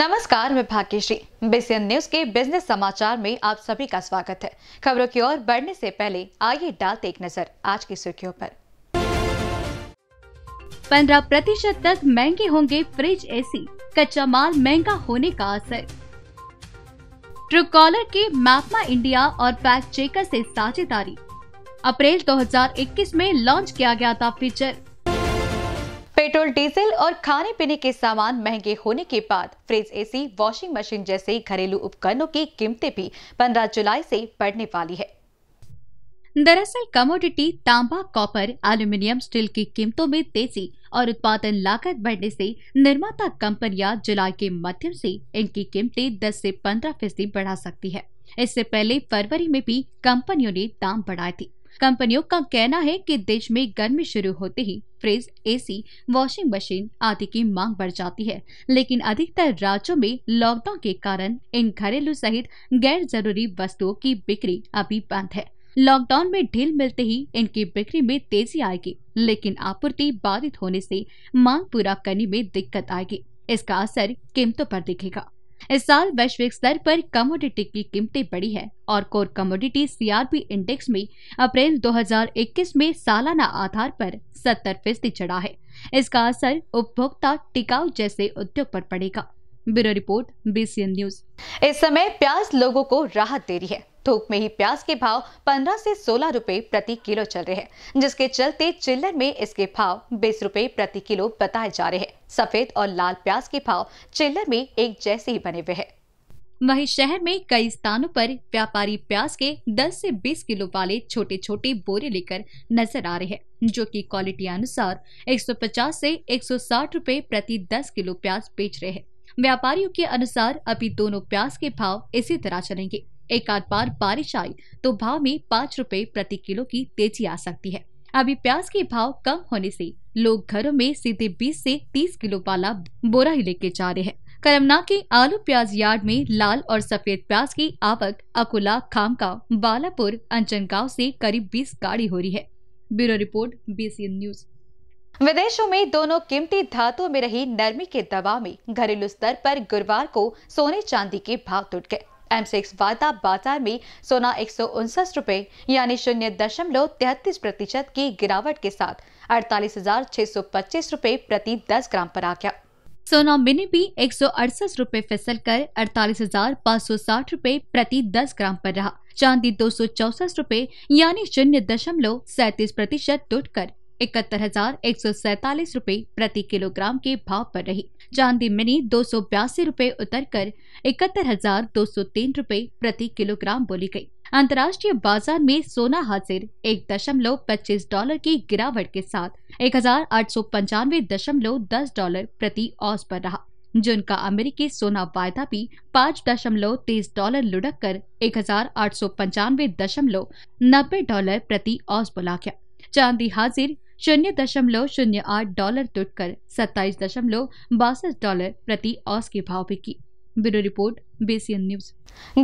नमस्कार मैं Bhagyashree BCN news के बिजनेस समाचार में आप सभी का स्वागत है खबरों की ओर बढ़ने से पहले आइए डालते एक नजर आज की सुर्खियों पर 15 प्रतिशत तक महंगे होंगे फ्रिज एसी कच्चा माल महंगा होने का असर ट्रूकॉलर के मैपमा इंडिया और पैक चेकर से साझेदारी अप्रैल 2021 में लॉन्च किया गया था फीचर पेट्रोल डीजल और खाने पीने के सामान महंगे होने के बाद फ्रिज एसी वॉशिंग मशीन जैसे घरेलू उपकरणों की कीमतें भी 15 जुलाई से बढ़ने वाली है दरअसल कमोडिटी तांबा कॉपर एल्यूमिनियम स्टील की कीमतों में तेजी और उत्पादन लागत बढ़ने से निर्माता कंपनियां जुलाई के मध्यम से इनकी कीमतें 10 से 15 फीसदी बढ़ा सकती है इससे पहले फरवरी में भी कंपनियों ने दाम बढ़ाए थी कंपनियों का कहना है कि देश में गर्मी शुरू होते ही फ्रिज एसी वॉशिंग मशीन आदि की मांग बढ़ जाती है लेकिन अधिकतर राज्यों में लॉकडाउन के कारण इन घरेलू सहित गैर जरूरी वस्तुओं की बिक्री अभी बंद है लॉकडाउन में ढील मिलते ही इनकी बिक्री में तेजी आएगी लेकिन आपूर्ति बाधित होने से मांग पूरा करने में दिक्कत आएगी इसका असर कीमतों पर दिखेगा इस साल वैश्विक स्तर पर कमोडिटी की कीमतें बढ़ी है और कोर कमोडिटी सीआरपी इंडेक्स में अप्रैल 2021 में सालाना आधार पर 70 फीसदी चढ़ा है इसका असर उपभोक्ता टिकाऊ जैसे उद्योग पर पड़ेगा ब्यूरो रिपोर्ट बीसीएन न्यूज इस समय प्याज लोगों को राहत दे रही है थोक में ही प्याज के भाव 15 से 16 रुपए प्रति किलो चल रहे हैं जिसके चलते चिल्लर में इसके भाव बीस रुपए प्रति किलो बताए जा रहे हैं सफेद और लाल प्याज के भाव चिल्लर में एक जैसे ही बने हुए हैं वहीं शहर में कई स्थानों पर व्यापारी प्याज के 10 से 20 किलो वाले छोटे छोटे बोरे लेकर नजर आ रहे हैं जो कि क्वालिटी अनुसार 150 से 160 रुपए प्रति 10 किलो प्याज बेच रहे हैं व्यापारियों के अनुसार अभी दोनों प्याज के भाव इसी तरह चलेंगे एक आध बार बारिश आई तो भाव में पाँच रुपए प्रति किलो की तेजी आ सकती है अभी प्याज के भाव कम होने से लोग घरों में सीधे 20 से 30 किलो वाला बोरा ही लेके जा रहे हैं करमना के आलू प्याज यार्ड में लाल और सफेद प्याज की आवक अकुला खामगांव बालापुर गाँव ऐसी करीब बीस गाड़ी हो रही है ब्यूरो रिपोर्ट बी न्यूज विदेशों में दोनों कीमती धातुओं में रही नरमी के दबाव में घरेलू स्तर पर गुरुवार को सोने चांदी के भाव टूट गए एम सिक्स वादा बाजार में सोना एक रूपए यानी शून्य दशमलव तिहत्तीस प्रतिशत की गिरावट के साथ अड़तालीस हजार छह सौ पच्चीस रूपए प्रति दस ग्राम पर आ गया सोना मिनी भी एक सौ अड़सठ रूपए फिसल कर अड़तालीस हजार पाँच सौ साठ रूपए प्रति दस ग्राम पर रहा चांदी दो सौ चौसठ रूपए यानी शून्य दशमलव सैतीस प्रतिशत टूट कर इकहत्तर हजार एक सौ सैतालीस रूपए प्रति किलोग्राम के भाव पर रही चांदी मिनी दो सौ बयासी रूपए उतर कर इकहत्तर हजार दो सौ तीन रूपए प्रति किलोग्राम बोली गई अंतर्राष्ट्रीय बाजार में सोना हाजिर एक दशमलव पच्चीस डॉलर की गिरावट के साथ एक हजार आठ सौ पंचानवे दशमलव दस डॉलर प्रति औस पर रहा जिनका अमेरिकी सोना वायदा भी पाँच दशमलव तेईस डॉलर लुढ़क कर एक हजार आठ सौ पंचानवे दशमलव नब्बे डॉलर प्रति औस बुला गया चांदी हाजिर शून्य दशमलव शून्य आठ डॉलर टूटकर सत्ताईस दशमलव बासठ डॉलर प्रति औस के भाव बिकी ब्यूरो रिपोर्ट बेसियन न्यूज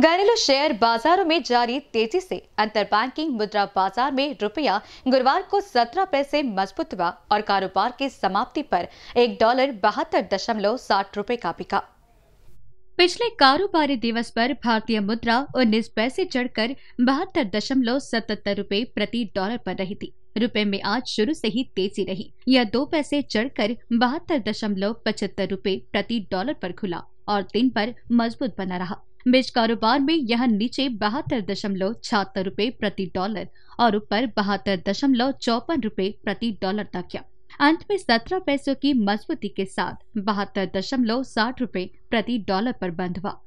घरेलू शेयर बाजारों में जारी तेजी से अंतर बैंकिंग मुद्रा बाजार में रुपया गुरुवार को 17 पैसे मजबूत हुआ और कारोबार की समाप्ति पर एक डॉलर बहत्तर दशमलव साठ रूपए का बिका पिछले कारोबारी दिवस पर भारतीय मुद्रा उन्नीस पैसे चढ़कर बहत्तर दशमलव सतहत्तर रूपए प्रति डॉलर पर रही थी रुपए में आज शुरू से ही तेजी रही यह दो पैसे चढ़कर बहत्तर दशमलव पचहत्तर रूपए प्रति डॉलर पर खुला और दिन पर मजबूत बना रहा बीज कारोबार में यह नीचे बहत्तर दशमलव छहत्तर रूपए प्रति डॉलर और ऊपर बहत्तर दशमलव चौपन रूपए प्रति डॉलर तक किया अंत में सत्रह पैसों की मजबूती के साथ बहत्तर दशमलव साठ रूपए प्रति डॉलर पर बंद हुआ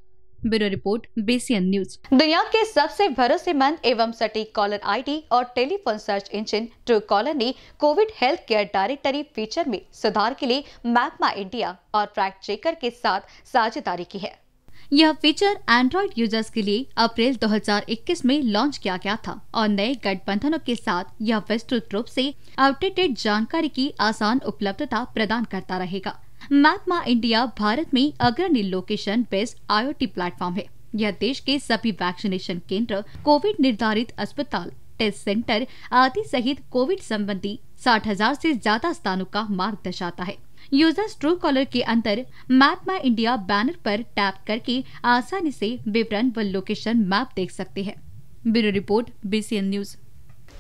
ब्यूरो रिपोर्ट बेसियन न्यूज दुनिया के सबसे भरोसेमंद एवं सटीक कॉलर आईडी और telephone search engine Truecaller ने Covid health care directory feature में सुधार के लिए मैपमा इंडिया और ट्रैक चेकर के साथ साझेदारी की है यह फीचर एंड्रॉइड यूजर्स के लिए अप्रैल 2021 में लॉन्च किया गया था और नए गठबंधनों के साथ यह विस्तृत रूप से अपडेटेड जानकारी की आसान उपलब्धता प्रदान करता रहेगा मैपमा इंडिया भारत में अग्रणी लोकेशन बेस्ड आईओटी प्लेटफॉर्म है यह देश के सभी वैक्सीनेशन केंद्र कोविड निर्धारित अस्पताल टेस्ट सेंटर आदि सहित कोविड संबंधी साठ हजार ऐसी ज्यादा स्थानों का मार्ग दर्शाता है यूजर्स ट्रू कॉलर के अंदर मैप माई इंडिया बैनर पर टैप करके आसानी से विवरण व लोकेशन मैप देख सकते हैं ब्यूरो रिपोर्ट बीसीएन न्यूज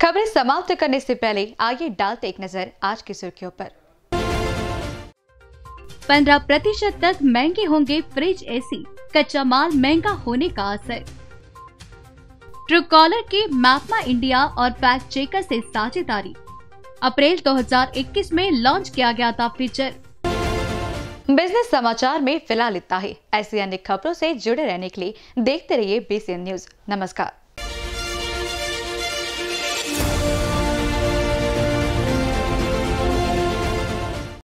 खबरें समाप्त करने से पहले आइए डालते एक नजर आज की सुर्खियों पर 15 प्रतिशत तक महंगे होंगे फ्रिज एसी कच्चा माल महंगा होने का असर ट्रूकॉलर के मैपमा इंडिया और फैक्ट चेकर से साझेदारी अप्रैल 2021 में लॉन्च किया गया था फीचर बिजनेस समाचार में फिलहाल इतना ही ऐसी अन्य खबरों से जुड़े रहने के लिए देखते रहिए बीसीएन न्यूज नमस्कार